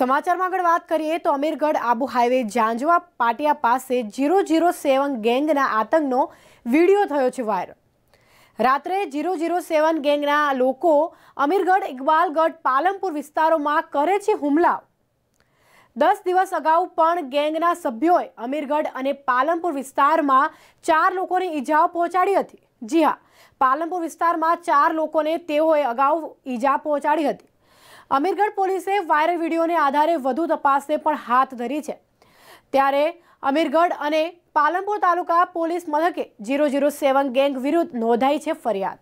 સમાચારમાં આગળ વાત કરીએ તો અમીરગઢ આબુ હાઈવે જાંજવા પાટિયા પાસે જીરો જીરો સેવન ગેંગના આતંકનો વિડીયો થયો છે વાયરલ રાત્રે જીરો જીરો સેવન ગેંગના લોકો અમીરગઢ ઇકબાલગઢ પાલનપુર વિસ્તારોમાં કરે છે હુમલા દસ દિવસ અગાઉ પણ ગેંગના સભ્યોએ અમીરગઢ અને પાલમપુર વિસ્તારમાં ચાર લોકોને ઈજાઓ પહોંચાડી હતી જી હા પાલનપુર વિસ્તારમાં ચાર લોકોને તેઓએ અગાઉ ઈજા પહોંચાડી હતી અમીરગઢ પોલીસે વાયરલ વિડીયોને આધારે વધુ તપાસને પણ હાથ ધરી છે ત્યારે અમીરગઢ અને પાલનપુર તાલુકા પોલીસ મથકે ઝીરો ઝીરો સેવન ગેંગ વિરુદ્ધ નોંધાઈ છે ફરિયાદ